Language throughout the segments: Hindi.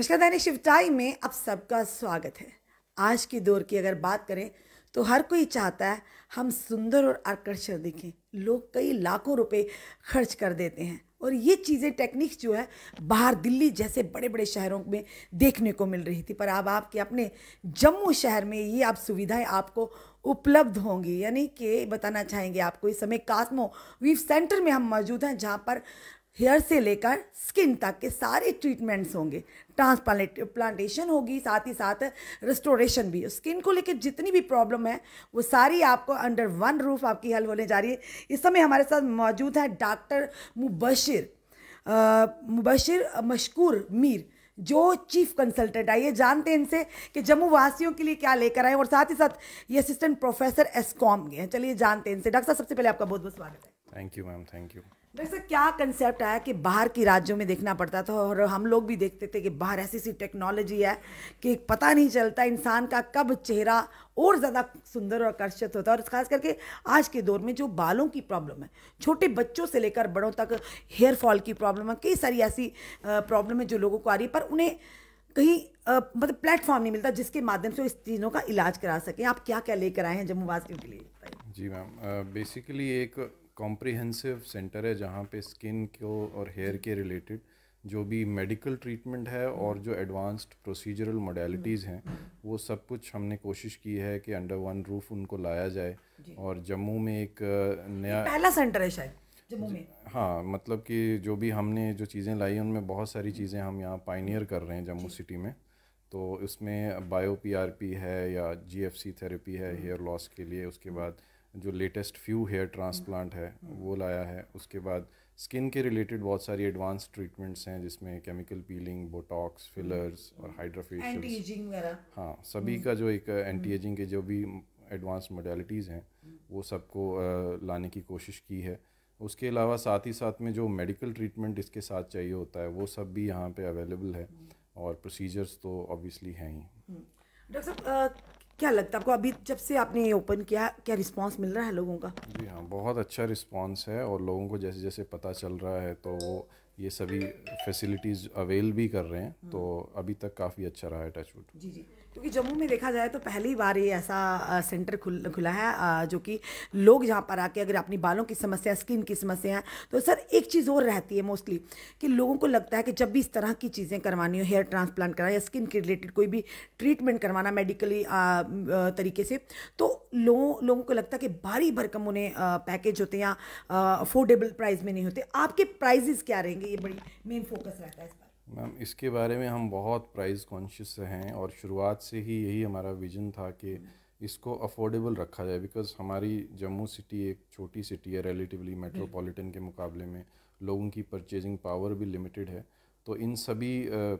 नमस्कार दैनिक शिवटाई में आप सबका स्वागत है आज की दौर की अगर बात करें तो हर कोई चाहता है हम सुंदर और आकर्षक दिखें लोग कई लाखों रुपए खर्च कर देते हैं और ये चीज़ें टेक्निक्स जो है बाहर दिल्ली जैसे बड़े बड़े शहरों में देखने को मिल रही थी पर अब आपके अपने जम्मू शहर में ये आप सुविधाएं आपको उपलब्ध होंगी यानी कि बताना चाहेंगे आपको इस समय कास्मो वीव सेंटर में हम मौजूद हैं जहाँ पर हेयर से लेकर स्किन तक के सारे ट्रीटमेंट्स होंगे ट्रांसप्लांट प्लांटेशन होगी साथ ही साथ रेस्टोरेशन भी स्किन को लेकर जितनी भी प्रॉब्लम है वो सारी आपको अंडर वन रूफ आपकी हल होने जा रही है इस समय हमारे साथ मौजूद है डॉक्टर मुबशिर मुबशिर मशकूर मीर जो चीफ कंसल्टेंट आइए जानते हैं इनसे कि जम्मू वासियों के लिए क्या लेकर आए और साथ ही साथ ये असिस्टेंट प्रोफेसर कॉम के हैं चलिए जानते हैं इनसे डॉक्टर साहब सबसे पहले आपका बहुत बहुत स्वागत है thank you ma'am thank you वैसे क्या कंसेप्ट आया कि बाहर की राज्यों में देखना पड़ता था और हम लोग भी देखते थे कि बाहर ऐसी सी टेक्नोलॉजी है कि पता नहीं चलता इंसान का कब चेहरा और ज़्यादा सुंदर और आकर्षित होता है और खास करके आज के दौर में जो बालों की प्रॉब्लम है छोटे बच्चों से लेकर बड़ों तक हेयर फॉल की प्रॉब्लम है कई सारी ऐसी प्रॉब्लम है जो लोगों को आ रही है पर उन्हें कहीं मतलब प्लेटफॉर्म नहीं मिलता जिसके माध्यम से इस चीज़ों का इलाज करा सकें आप क्या क्या लेकर आए हैं जम्मू वासियों के लिए जी मैम बेसिकली एक कॉम्प्रिहेंसिव सेंटर है जहाँ पे स्किन को और हेयर के रिलेटेड जो भी मेडिकल ट्रीटमेंट है और जो एडवांस्ड प्रोसीजरल मोडेलिटीज़ हैं वो सब कुछ हमने कोशिश की है कि अंडर वन रूफ उनको लाया जाए और जम्मू में एक नया पहला सेंटर है शायद जम्मू में हाँ मतलब कि जो भी हमने जो चीज़ें लाई हैं उनमें बहुत सारी चीज़ें हम यहाँ पाइनियर कर रहे हैं जम्मू सिटी में तो उसमें बायो पी है या जी थेरेपी है हेयर हम्म। लॉस के लिए उसके बाद जो लेटेस्ट फ्यू हेयर ट्रांसप्लांट है hmm. वो लाया है उसके बाद स्किन के रिलेटेड बहुत सारी एडवांस ट्रीटमेंट्स हैं जिसमें केमिकल पीलिंग बोटॉक्स फिलर्स और हाइड्राफेशियल हाँ सभी hmm. का जो एक एंटी uh, एजिंग hmm. के जो भी एडवांस मोडलिटीज़ हैं वो सबको uh, लाने की कोशिश की है उसके अलावा साथ ही साथ में जो मेडिकल ट्रीटमेंट इसके साथ चाहिए होता है वो सब भी यहाँ पे अवेलेबल है और प्रोसीजर्स तो ऑब्वियसली हैं ही डॉक्टर साहब uh, क्या लगता है आपको अभी जब से आपने ये ओपन किया क्या रिस्पांस मिल रहा है लोगों का जी हाँ बहुत अच्छा रिस्पांस है और लोगों को जैसे जैसे पता चल रहा है तो वो ये सभी फैसिलिटीज़ अवेल भी कर रहे हैं तो अभी तक काफ़ी अच्छा रहा है टचवुड जी जी क्योंकि जम्मू में देखा जाए तो पहली बार ये ऐसा सेंटर खुल खुला है जो कि लोग यहाँ पर आके अगर अपनी बालों की समस्या स्किन की समस्या है तो सर एक चीज़ और रहती है मोस्टली कि लोगों को लगता है कि जब भी इस तरह की चीज़ें करवानी हो हेयर ट्रांसप्लांट कराना या स्किन के रिलेटेड कोई भी ट्रीटमेंट करवाना मेडिकली तरीके से तो लोगों लोगों को लगता है कि भारी भरकम उन्हें पैकेज होते हैं या अफोर्डेबल प्राइस में नहीं होते आपके प्राइजेज क्या रहेंगे ये बड़ी मेन फोकस रहता है इस पर मैम इसके बारे में हम बहुत प्राइस कॉन्शियस हैं और शुरुआत से ही यही हमारा विजन था कि इसको अफोर्डेबल रखा जाए बिकॉज हमारी जम्मू सिटी एक छोटी सिटी है रिलेटिवली मेट्रोपॉलिटन के मुकाबले में लोगों की परचेजिंग पावर भी लिमिटेड है तो इन सभी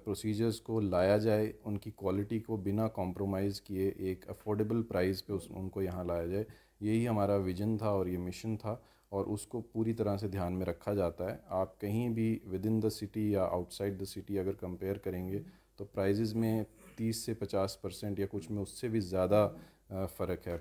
प्रोसीजर्स को लाया जाए उनकी क्वालिटी को बिना कॉम्प्रोमाइज़ किए एक अफोर्डेबल प्राइस पे उस उनको यहाँ लाया जाए यही हमारा विजन था और ये मिशन था और उसको पूरी तरह से ध्यान में रखा जाता है आप कहीं भी विद इन द सिटी या आउटसाइड द सिटी अगर कंपेयर करेंगे तो प्राइजेज़ में तीस से पचास परसेंट या कुछ में उससे भी ज़्यादा फ़र्क है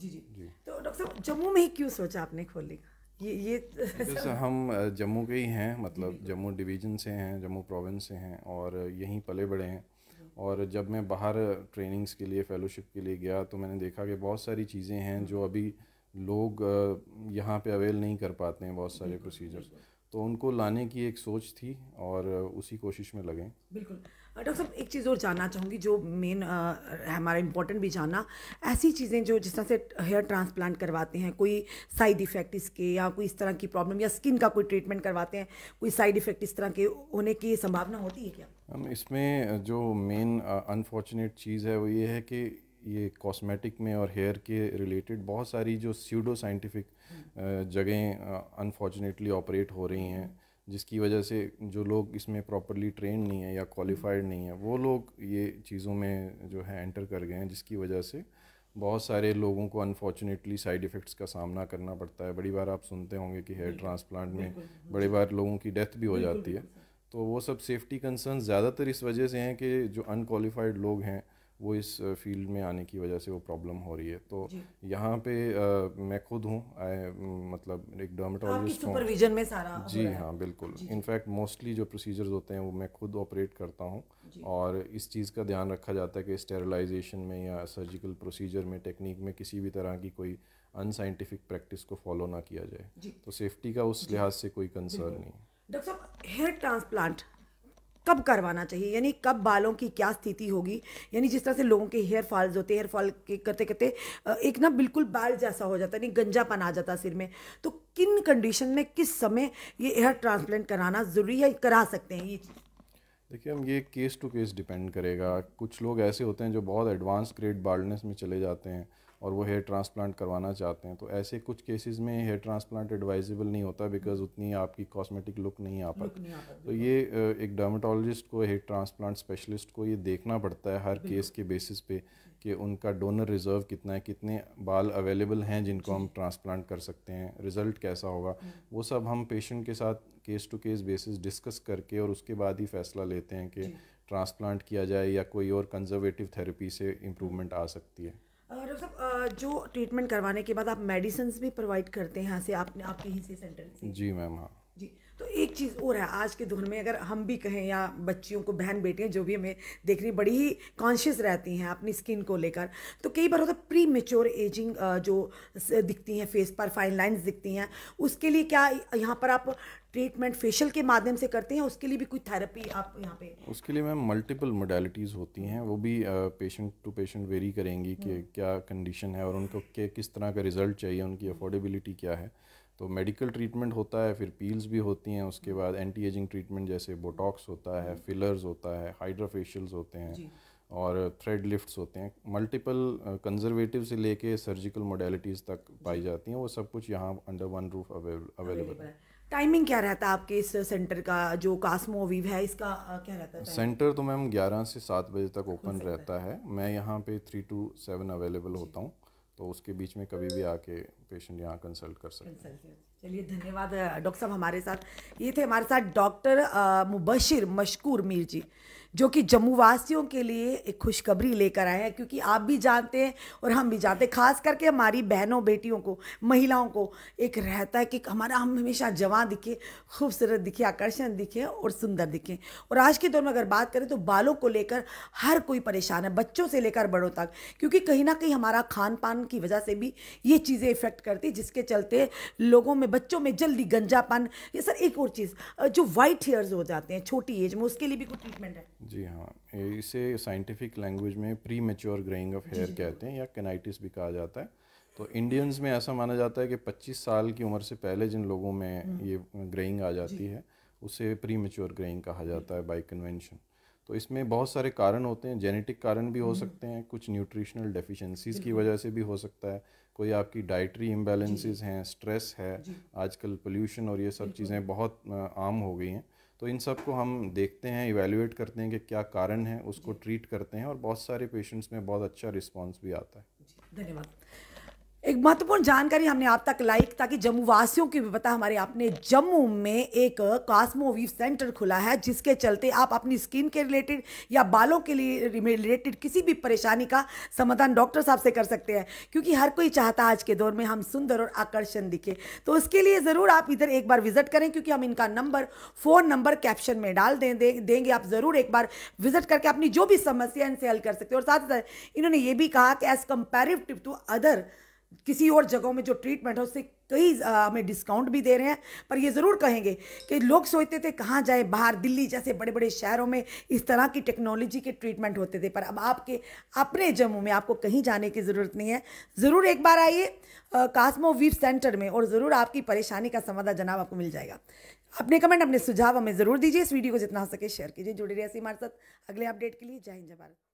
जी जी, जी। तो डॉक्टर साहब जम्मू में ही क्यों सोचा आपने खोलने का ये ये तो हम जम्मू के ही हैं मतलब जम्मू डिवीज़न से हैं जम्मू प्रोविंस से हैं और यहीं पले बड़े हैं और जब मैं बाहर ट्रेनिंग्स के लिए फेलोशिप के लिए गया तो मैंने देखा कि बहुत सारी चीज़ें हैं हम्म। जो अभी लोग यहाँ पे अवेल नहीं कर पाते हैं बहुत सारे प्रोसीजर्स तो उनको लाने की एक सोच थी और उसी कोशिश में लगे बिल्कुल डॉक्टर साहब एक चीज़ और जानना चाहूँगी जो मेन हमारा इम्पोर्टेंट भी जानना ऐसी चीज़ें जो जिस तरह से हेयर ट्रांसप्लांट करवाते हैं कोई साइड इफ़ेक्ट इसके या कोई इस तरह की प्रॉब्लम या स्किन का कोई ट्रीटमेंट करवाते हैं कोई साइड इफ़ेक्ट इस तरह के होने की संभावना होती है क्या इसमें जो मेन अनफॉर्चुनेट चीज़ है वो ये है कि ये कॉस्मेटिक में और हेयर के रिलेटेड बहुत सारी जो सीडो साइंटिफिक हम्म। जगहें अनफॉर्चुनेटली ऑपरेट हो रही हैं जिसकी वजह से जो लोग इसमें प्रॉपरली ट्रेन नहीं है या क्वालिफाइड नहीं है वो लोग ये चीज़ों में जो है एंटर कर गए हैं जिसकी वजह से बहुत सारे लोगों को अनफॉर्चुनेटली साइड इफ़ेक्ट्स का सामना करना पड़ता है बड़ी बार आप सुनते होंगे कि हेयर ट्रांसप्लांट में बड़ी बार लोगों की डेथ भी हो जाती है तो वो सब सेफ्टी कंसर्न ज़्यादातर इस वजह से हैं कि जो अनकालीफाइड लोग हैं वो इस फील्ड में आने की वजह से वो प्रॉब्लम हो रही है तो यहाँ पे आ, मैं खुद हूँ मतलब एक डर्मेटोलॉजिस्ट सुपरविजन में सारा जी हाँ बिल्कुल इनफैक्ट मोस्टली जो प्रोसीजर्स होते हैं वो मैं खुद ऑपरेट करता हूँ और इस चीज़ का ध्यान रखा जाता है कि स्टेरलाइजेशन में या सर्जिकल प्रोसीजर में टेक्निक में किसी भी तरह की कोई अनसाइंटिफिक प्रैक्टिस को फॉलो ना किया जाए तो सेफ्टी का उस लिहाज से कोई कंसर्न नहीं डॉक्टर साहब हेयर ट्रांसप्लांट कब करवाना चाहिए यानी कब बालों की क्या स्थिति होगी यानी जिस तरह से लोगों के हेयर फॉल्स होते हेयर फॉल के करते करते एक ना बिल्कुल बाल जैसा हो जाता है यानी गंजापन आ जाता सिर में तो किन कंडीशन में किस समय ये हेयर ट्रांसप्लांट कराना ज़रूरी है करा सकते हैं ये चीज़ देखिए हम ये केस टू केस डिपेंड करेगा कुछ लोग ऐसे होते हैं जो बहुत एडवांस ग्रेड बाल्डनेस में चले जाते हैं और वो हेयर ट्रांसप्लांट करवाना चाहते हैं तो ऐसे कुछ केसेस में हेयर ट्रांसप्लांट एडवाइजेबल नहीं होता बिकॉज उतनी आपकी कॉस्मेटिक लुक नहीं आ पाती तो ये एक डर्माटोलॉजिस्ट को हेयर ट्रांसप्लांट स्पेशलिस्ट को ये देखना पड़ता है हर केस के बेसिस पे कि उनका डोनर रिज़र्व कितना है कितने बाल अवेलेबल हैं जिनको हम ट्रांसप्लांट कर सकते हैं रिज़ल्ट कैसा होगा वो सब हम पेशेंट के साथ case to case basis discuss करके और उसके बाद ही फैसला लेते हैं कि ट्रांसप्लांट किया जाए या कोई और कंजर्वेटिव थेरेपी से इम्प्रूवमेंट आ सकती है डॉक्टर साहब जो ट्रीटमेंट करवाने के बाद आप मेडिसिन भी प्रोवाइड करते हैं यहाँ से आप, आपके ही से सेंटर से जी मैम हाँ एक चीज़ और है आज के दौर में अगर हम भी कहें या बच्चियों को बहन बेटियाँ जो भी हमें देख रही बड़ी ही कॉन्शियस रहती हैं अपनी स्किन को लेकर तो कई बार होता है प्री मेच्योर एजिंग जो दिखती हैं फेस पर फाइन लाइन्स दिखती हैं उसके लिए क्या यहाँ पर आप ट्रीटमेंट फेशियल के माध्यम से करते हैं उसके लिए भी कोई थेरेपी आप यहाँ पे उसके लिए मैम मल्टीपल मोडलिटीज़ होती हैं वो भी पेशेंट टू पेशेंट वेरी करेंगी कि हम्म। क्या कंडीशन है और उनको किस तरह का रिजल्ट चाहिए उनकी अफोर्डेबिलिटी क्या है तो मेडिकल ट्रीटमेंट होता है फिर पील्स भी होती हैं उसके बाद एंटी एजिंग ट्रीटमेंट जैसे बोटॉक्स होता है फिलर्स हम्म। होता है हाइड्राफेशियल्स होते हैं और थ्रेड लिफ्ट्स होते हैं मल्टीपल कंजर्वेटिव uh, से लेके सर्जिकल मोडेलिटीज़ तक पाई जाती हैं वो सब कुछ यहाँ अंडर वन रूफ अवेलेबल है टाइमिंग क्या रहता है आपके इस सेंटर का जो कास्मोवीव है इसका uh, क्या रहता है सेंटर तो मैम ग्यारह से सात बजे तक ओपन रहता है मैं यहाँ पे थ्री टू सेवन अवेलेबल होता हूँ तो उसके बीच में कभी भी आके पेशेंट यहाँ कंसल्ट कर सकते हैं चलिए धन्यवाद डॉक्टर साहब हमारे साथ ये थे हमारे साथ डॉक्टर मुबशिर मशकूर मीर जी जो कि जम्मू वासियों के लिए एक खुशखबरी लेकर आए हैं क्योंकि आप भी जानते हैं और हम भी जानते हैं खास करके हमारी बहनों बेटियों को महिलाओं को एक रहता है कि हमारा हम हमेशा जवान दिखे खूबसूरत दिखे आकर्षण दिखे और सुंदर दिखे और आज के दौर में अगर बात करें तो बालों को लेकर हर कोई परेशान है बच्चों से लेकर बड़ों तक क्योंकि कहीं ना कहीं हमारा खान पान की वजह से भी ये चीज़ें इफेक्ट करती जिसके चलते लोगों में बच्चों में जल्दी गंजापन ये सर एक और चीज़ जो वाइट हेयर्स हो जाते हैं छोटी एज में उसके लिए भी कुछ ट्रीटमेंट है जी हाँ इसे साइंटिफिक लैंग्वेज में premature greying of hair कहते हैं या केनाइटिस भी कहा जाता है तो इंडियंस में ऐसा माना जाता है कि 25 साल की उम्र से पहले जिन लोगों में हम्म। ये ग्रेइंग आ जाती है उसे प्री मेच्योर ग्रेइंग कहा जाता है बाई कन्वेंशन तो इसमें बहुत सारे कारण होते हैं जेनेटिक कारण भी हो हम्म। सकते हैं कुछ न्यूट्रिशनल डेफिशिएंसीज की वजह से भी हो सकता है कोई आपकी डाइटरी इम्बेलेंसेज हैं स्ट्रेस है आजकल पोल्यूशन और ये सब चीज़ें बहुत आम हो गई हैं तो इन सब को हम देखते हैं इवेल्यूएट करते हैं कि क्या कारण है उसको ट्रीट करते हैं और बहुत सारे पेशेंट्स में बहुत अच्छा रिस्पॉन्स भी आता है धन्यवाद एक महत्वपूर्ण जानकारी हमने आप तक लाई ताकि जम्मू वासियों की भी पता हमारे आपने जम्मू में एक कास्मोवीव सेंटर खुला है जिसके चलते आप अपनी स्किन के रिलेटेड या बालों के लिए रिलेटेड किसी भी परेशानी का समाधान डॉक्टर साहब से कर सकते हैं क्योंकि हर कोई चाहता आज के दौर में हम सुंदर और आकर्षण दिखे तो उसके लिए ज़रूर आप इधर एक बार विजिट करें क्योंकि हम इनका नंबर फ़ोन नंबर कैप्शन में डाल दें दे, देंगे आप ज़रूर एक बार विजिट करके अपनी जो भी समस्या इनसे हल कर सकते हैं और साथ ही साथ इन्होंने ये भी कहा कि एज़ कंपेरिव टू अदर किसी और जगहों में जो ट्रीटमेंट है उससे कई हमें डिस्काउंट भी दे रहे हैं पर ये ज़रूर कहेंगे कि लोग सोचते थे कहाँ जाए बाहर दिल्ली जैसे बड़े बड़े शहरों में इस तरह की टेक्नोलॉजी के ट्रीटमेंट होते थे पर अब आपके अपने जम्मू में आपको कहीं जाने की ज़रूरत नहीं है ज़रूर एक बार आइए कास्मो वीप सेंटर में और ज़रूर आपकी परेशानी का समाधान जनाब आपको मिल जाएगा अपने कमेंट अपने सुझाव हमें ज़रूर दीजिए इस वीडियो को जितना हो सके शेयर कीजिए जुड़े रहिए हमारे साथ अगले अपडेट के लिए जय हिंद जय भारत